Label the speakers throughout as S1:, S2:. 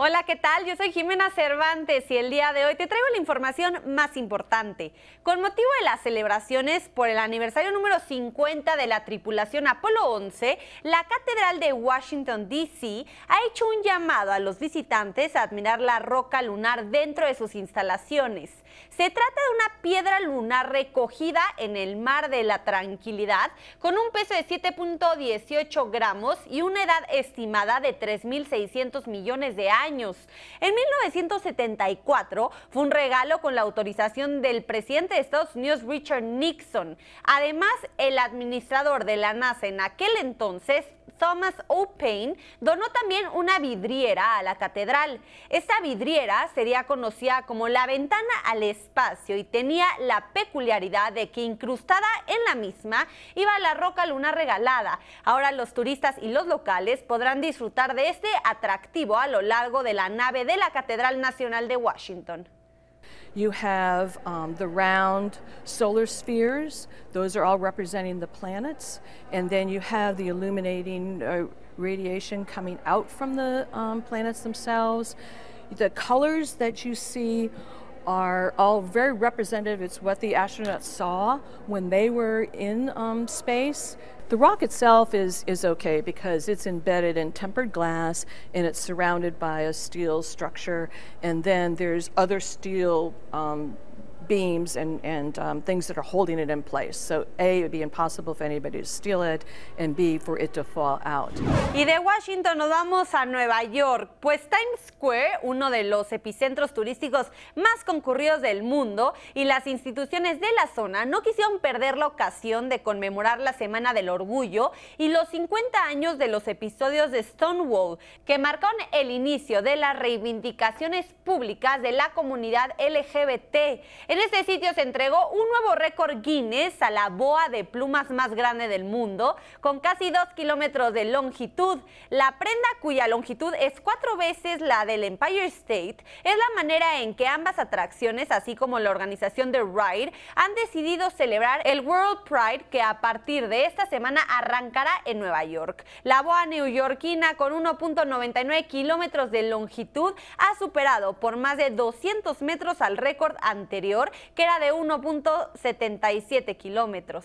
S1: Hola, ¿qué tal? Yo soy Jimena Cervantes y el día de hoy te traigo la información más importante. Con motivo de las celebraciones por el aniversario número 50 de la tripulación Apolo 11, la Catedral de Washington, D.C. ha hecho un llamado a los visitantes a admirar la roca lunar dentro de sus instalaciones. Se trata de una piedra lunar recogida en el Mar de la Tranquilidad con un peso de 7.18 gramos y una edad estimada de 3.600 millones de años. En 1974 fue un regalo con la autorización del presidente de Estados Unidos Richard Nixon. Además, el administrador de la NASA en aquel entonces, Thomas O'Pain donó también una vidriera a la catedral. Esta vidriera sería conocida como la ventana al espacio y tenía la peculiaridad de que incrustada en la misma iba la roca luna regalada. Ahora los turistas y los locales podrán disfrutar de este atractivo a lo largo de la nave de la Catedral Nacional de Washington. You have um, the round solar spheres, those are all representing the planets. And then you have the illuminating uh, radiation coming out from the um, planets themselves. The colors that you see are all very representative. It's what the astronauts saw when they were in um, space. The rock itself is, is okay because it's embedded in tempered glass and it's surrounded by a steel structure. And then there's other steel um, beams A, B, Y de Washington nos vamos a Nueva York, pues Times Square, uno de los epicentros turísticos más concurridos del mundo, y las instituciones de la zona no quisieron perder la ocasión de conmemorar la Semana del Orgullo y los 50 años de los episodios de Stonewall, que marcaron el inicio de las reivindicaciones públicas de la comunidad LGBT. En este sitio se entregó un nuevo récord Guinness a la boa de plumas más grande del mundo, con casi 2 kilómetros de longitud. La prenda cuya longitud es cuatro veces la del Empire State es la manera en que ambas atracciones, así como la organización de Ride, han decidido celebrar el World Pride que a partir de esta semana arrancará en Nueva York. La boa neoyorquina con 1.99 kilómetros de longitud ha superado por más de 200 metros al récord anterior que era de 1.77 kilómetros.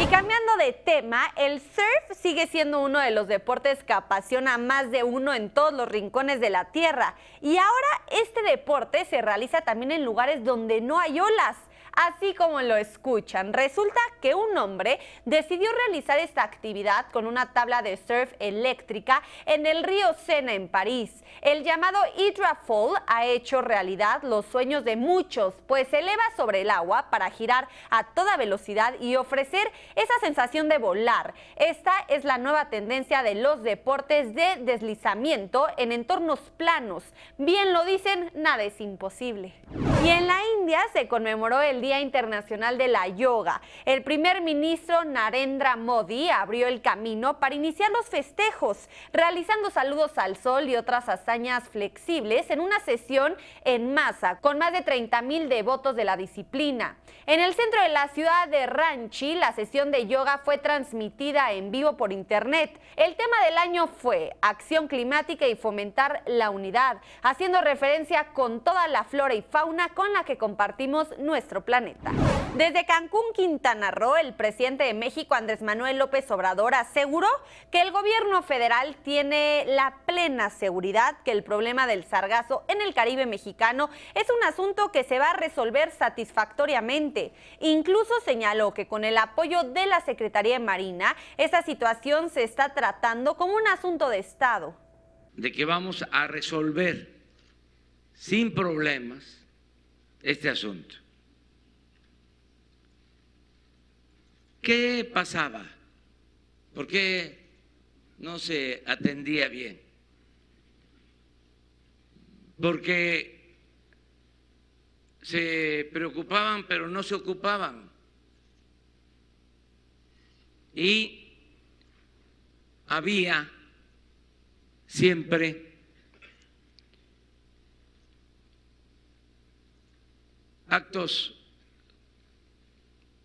S1: Y cambiando de tema, el surf sigue siendo uno de los deportes que apasiona más de uno en todos los rincones de la Tierra. Y ahora este deporte se realiza también en lugares donde no hay olas así como lo escuchan. Resulta que un hombre decidió realizar esta actividad con una tabla de surf eléctrica en el río Sena en París. El llamado Hydra Fall ha hecho realidad los sueños de muchos, pues se eleva sobre el agua para girar a toda velocidad y ofrecer esa sensación de volar. Esta es la nueva tendencia de los deportes de deslizamiento en entornos planos. Bien lo dicen, nada es imposible. Y en la India se conmemoró el Día Internacional de la Yoga. El primer ministro Narendra Modi abrió el camino para iniciar los festejos, realizando saludos al sol y otras hazañas flexibles en una sesión en masa con más de 30 mil devotos de la disciplina. En el centro de la ciudad de Ranchi, la sesión de yoga fue transmitida en vivo por internet. El tema del año fue acción climática y fomentar la unidad, haciendo referencia con toda la flora y fauna con la que compartimos nuestro planeta. Desde Cancún, Quintana Roo, el presidente de México, Andrés Manuel López Obrador, aseguró que el gobierno federal tiene la plena seguridad que el problema del sargazo en el Caribe mexicano es un asunto que se va a resolver satisfactoriamente. Incluso señaló que con el apoyo de la Secretaría de Marina, esa situación se está tratando como un asunto de Estado.
S2: De que vamos a resolver sin problemas este asunto. ¿Qué pasaba? ¿Por qué no se atendía bien? Porque se preocupaban pero no se ocupaban. Y había siempre actos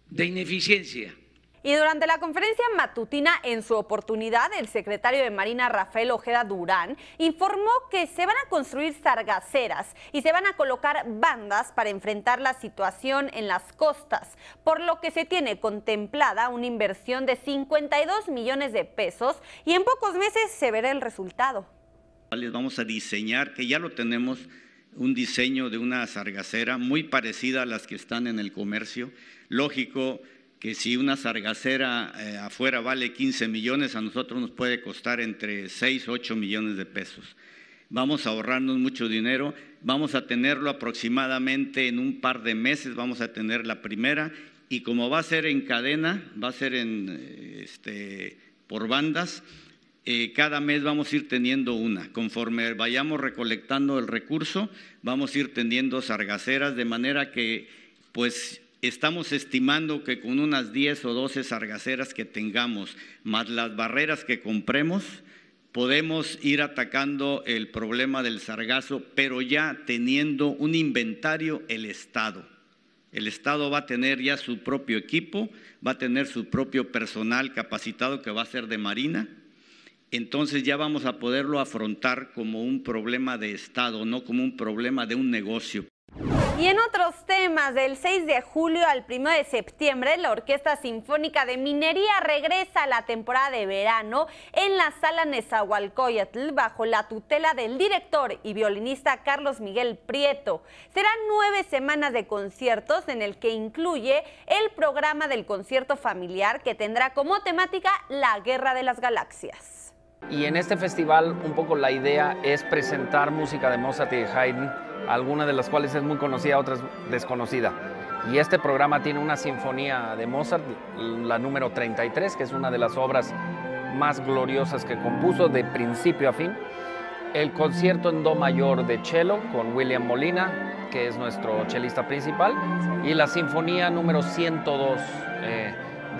S2: de ineficiencia.
S1: Y durante la conferencia matutina, en su oportunidad, el secretario de Marina Rafael Ojeda Durán informó que se van a construir sargaceras y se van a colocar bandas para enfrentar la situación en las costas, por lo que se tiene contemplada una inversión de 52 millones de pesos y en pocos meses se verá el resultado.
S2: Les vamos a diseñar, que ya lo tenemos, un diseño de una sargacera muy parecida a las que están en el comercio. Lógico, que si una sargacera eh, afuera vale 15 millones, a nosotros nos puede costar entre 6, 8 millones de pesos. Vamos a ahorrarnos mucho dinero, vamos a tenerlo aproximadamente en un par de meses, vamos a tener la primera y como va a ser en cadena, va a ser en, eh, este, por bandas, eh, cada mes vamos a ir teniendo una. Conforme vayamos recolectando el recurso, vamos a ir teniendo sargaceras, de manera que pues Estamos estimando que con unas 10 o 12 sargaceras que tengamos, más las barreras que compremos, podemos ir atacando el problema del sargazo, pero ya teniendo un inventario el Estado. El Estado va a tener ya su propio equipo, va a tener su propio personal capacitado que va a ser de Marina. Entonces ya vamos a poderlo afrontar como un problema de Estado, no como un problema de un negocio.
S1: Y en otros temas, del 6 de julio al 1 de septiembre, la Orquesta Sinfónica de Minería regresa a la temporada de verano en la sala Nezahualcóyotl bajo la tutela del director y violinista Carlos Miguel Prieto. Serán nueve semanas de conciertos en el que incluye el programa del concierto familiar que tendrá como temática la Guerra de las Galaxias.
S2: Y en este festival un poco la idea es presentar música de Mozart y Haydn algunas de las cuales es muy conocida, otras desconocida. Y este programa tiene una sinfonía de Mozart, la número 33, que es una de las obras más gloriosas que compuso de principio a fin. El concierto en Do mayor de cello con William Molina, que es nuestro chelista principal, y la sinfonía número 102. Eh,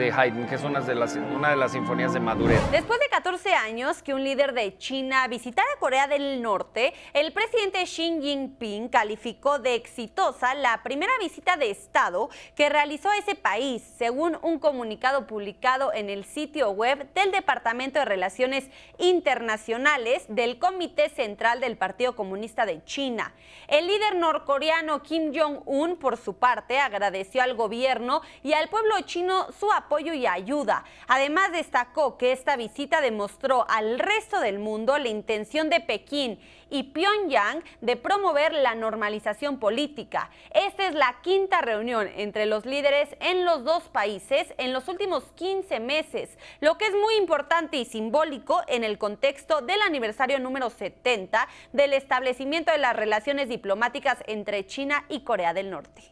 S2: Haydn, que es una de, las, una de las sinfonías de madurez.
S1: Después de 14 años que un líder de China visitara Corea del Norte, el presidente Xi Jinping calificó de exitosa la primera visita de Estado que realizó ese país, según un comunicado publicado en el sitio web del Departamento de Relaciones Internacionales del Comité Central del Partido Comunista de China. El líder norcoreano Kim Jong-un, por su parte, agradeció al gobierno y al pueblo chino su apoyo apoyo y ayuda. Además destacó que esta visita demostró al resto del mundo la intención de Pekín y Pyongyang de promover la normalización política. Esta es la quinta reunión entre los líderes en los dos países en los últimos 15 meses, lo que es muy importante y simbólico en el contexto del aniversario número 70 del establecimiento de las relaciones diplomáticas entre China y Corea del Norte.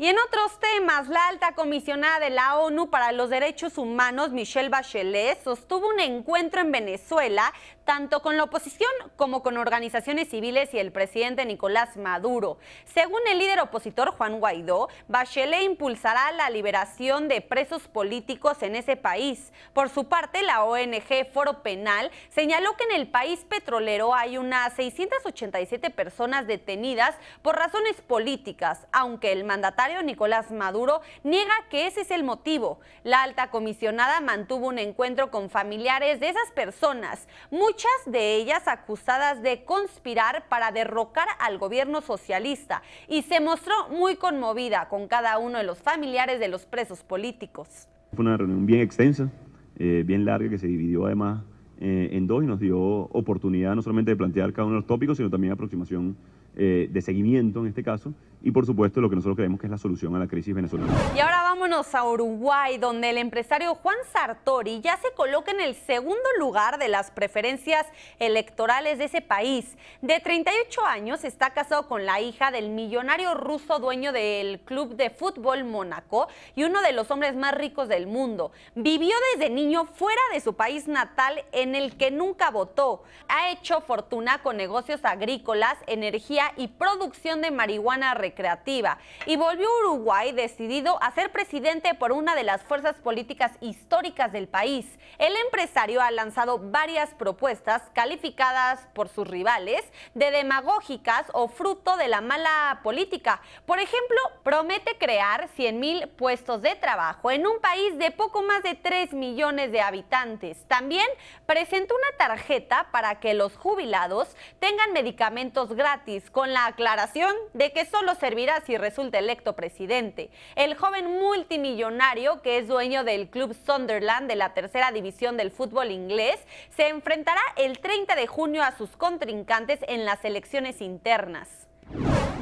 S1: Y en otros temas, la alta comisionada de la ONU para los Derechos Humanos, Michelle Bachelet, sostuvo un encuentro en Venezuela tanto con la oposición como con organizaciones civiles y el presidente Nicolás Maduro. Según el líder opositor Juan Guaidó, Bachelet impulsará la liberación de presos políticos en ese país. Por su parte, la ONG Foro Penal señaló que en el país petrolero hay unas 687 personas detenidas por razones políticas, aunque el mandatario Nicolás Maduro niega que ese es el motivo. La alta comisionada mantuvo un encuentro con familiares de esas personas muchas de ellas acusadas de conspirar para derrocar al gobierno socialista y se mostró muy conmovida con cada uno de los familiares de los presos políticos.
S2: Fue una reunión bien extensa, eh, bien larga, que se dividió además eh, en dos y nos dio oportunidad no solamente de plantear cada uno de los tópicos, sino también aproximación eh, de seguimiento en este caso y por supuesto lo que nosotros creemos que es la solución a la crisis venezolana.
S1: Y ahora vámonos a Uruguay, donde el empresario Juan Sartori ya se coloca en el segundo lugar de las preferencias electorales de ese país. De 38 años está casado con la hija del millonario ruso dueño del club de fútbol Mónaco y uno de los hombres más ricos del mundo. Vivió desde niño fuera de su país natal en en el que nunca votó. Ha hecho fortuna con negocios agrícolas, energía y producción de marihuana recreativa. Y volvió a Uruguay decidido a ser presidente por una de las fuerzas políticas históricas del país. El empresario ha lanzado varias propuestas calificadas por sus rivales de demagógicas o fruto de la mala política. Por ejemplo, promete crear 100.000 puestos de trabajo en un país de poco más de 3 millones de habitantes. También presentó una tarjeta para que los jubilados tengan medicamentos gratis, con la aclaración de que solo servirá si resulta electo presidente. El joven multimillonario, que es dueño del club Sunderland de la tercera división del fútbol inglés, se enfrentará el 30 de junio a sus contrincantes en las elecciones internas.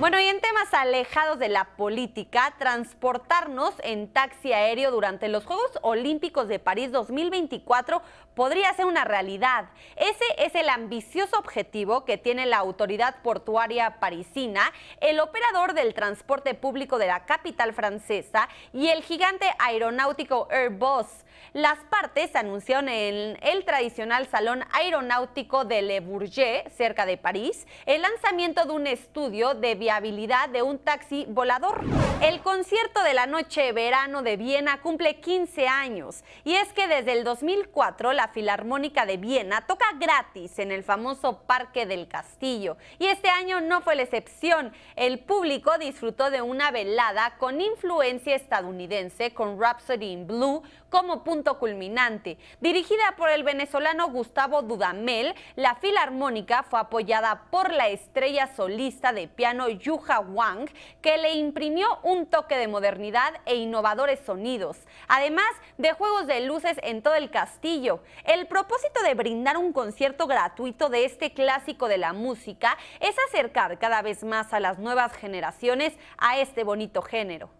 S1: Bueno, y en temas alejados de la política, transportarnos en taxi aéreo durante los Juegos Olímpicos de París 2024 podría ser una realidad. Ese es el ambicioso objetivo que tiene la autoridad portuaria parisina, el operador del transporte público de la capital francesa y el gigante aeronáutico Airbus. Las partes anunciaron en el tradicional Salón Aeronáutico de Le Bourget, cerca de París, el lanzamiento de un estudio de habilidad de un taxi volador. El concierto de la noche verano de Viena cumple 15 años y es que desde el 2004 la Filarmónica de Viena toca gratis en el famoso Parque del Castillo y este año no fue la excepción. El público disfrutó de una velada con influencia estadounidense con Rhapsody in Blue, como punto culminante. Dirigida por el venezolano Gustavo Dudamel, la filarmónica fue apoyada por la estrella solista de piano Yuha Wang, que le imprimió un toque de modernidad e innovadores sonidos, además de juegos de luces en todo el castillo. El propósito de brindar un concierto gratuito de este clásico de la música es acercar cada vez más a las nuevas generaciones a este bonito género.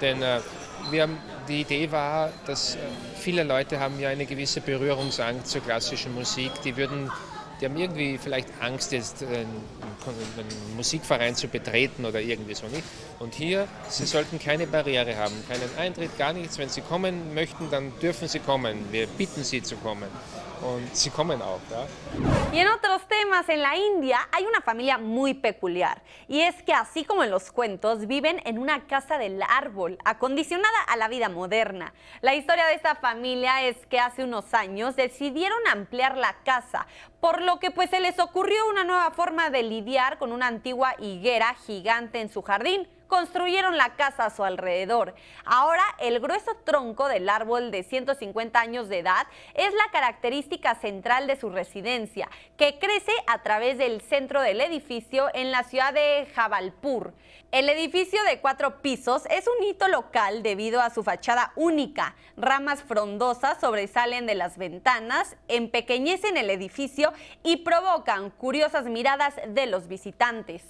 S1: Denn äh, wir haben, die Idee war, dass äh, viele Leute haben ja eine gewisse Berührungsangst zur klassischen Musik. Die würden, die haben irgendwie vielleicht Angst, jetzt äh, einen Musikverein zu betreten
S2: oder irgendwie so nicht. Und hier, sie sollten keine Barriere haben, keinen Eintritt, gar nichts. Wenn sie
S1: kommen möchten, dann dürfen sie kommen. Wir bitten sie zu kommen. Y en otros temas, en la India hay una familia muy peculiar. Y es que así como en los cuentos, viven en una casa del árbol, acondicionada a la vida moderna. La historia de esta familia es que hace unos años decidieron ampliar la casa, por lo que pues se les ocurrió una nueva forma de lidiar con una antigua higuera gigante en su jardín construyeron la casa a su alrededor. Ahora, el grueso tronco del árbol de 150 años de edad es la característica central de su residencia, que crece a través del centro del edificio en la ciudad de Jabalpur. El edificio de cuatro pisos es un hito local debido a su fachada única. Ramas frondosas sobresalen de las ventanas, empequeñecen el edificio y provocan curiosas miradas de los visitantes.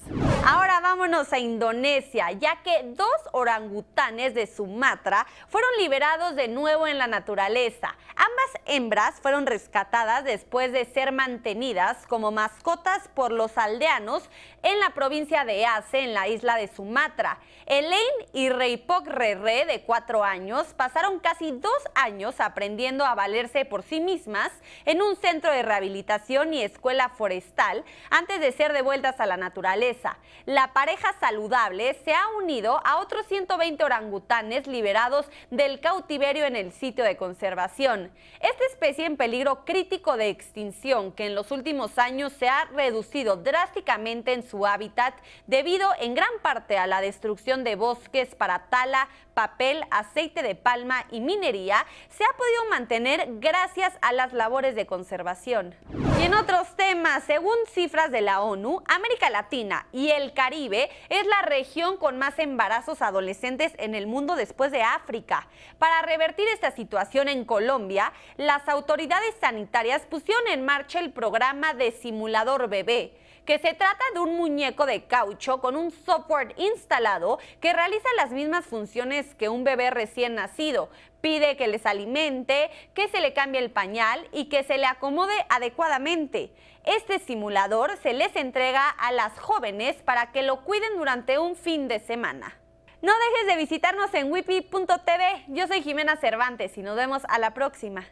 S1: Ahora vámonos a Indonesia ya que dos orangutanes de Sumatra fueron liberados de nuevo en la naturaleza. Ambas hembras fueron rescatadas después de ser mantenidas como mascotas por los aldeanos en la provincia de Ace en la isla de Sumatra. Elaine y Reipok Rere, de cuatro años, pasaron casi dos años aprendiendo a valerse por sí mismas en un centro de rehabilitación y escuela forestal antes de ser devueltas a la naturaleza. La pareja saludable se ha unido a otros 120 orangutanes liberados del cautiverio en el sitio de conservación. Esta especie en peligro crítico de extinción que en los últimos años se ha reducido drásticamente en su hábitat debido en gran parte a la destrucción de bosques para tala, papel, aceite de palma y minería, se ha podido mantener gracias a las labores de conservación. Y en otros temas, según cifras de la ONU, América Latina y el Caribe es la región con con más embarazos adolescentes en el mundo después de África. Para revertir esta situación en Colombia, las autoridades sanitarias pusieron en marcha el programa de simulador bebé que se trata de un muñeco de caucho con un software instalado que realiza las mismas funciones que un bebé recién nacido. Pide que les alimente, que se le cambie el pañal y que se le acomode adecuadamente. Este simulador se les entrega a las jóvenes para que lo cuiden durante un fin de semana. No dejes de visitarnos en wipi.tv. Yo soy Jimena Cervantes y nos vemos a la próxima.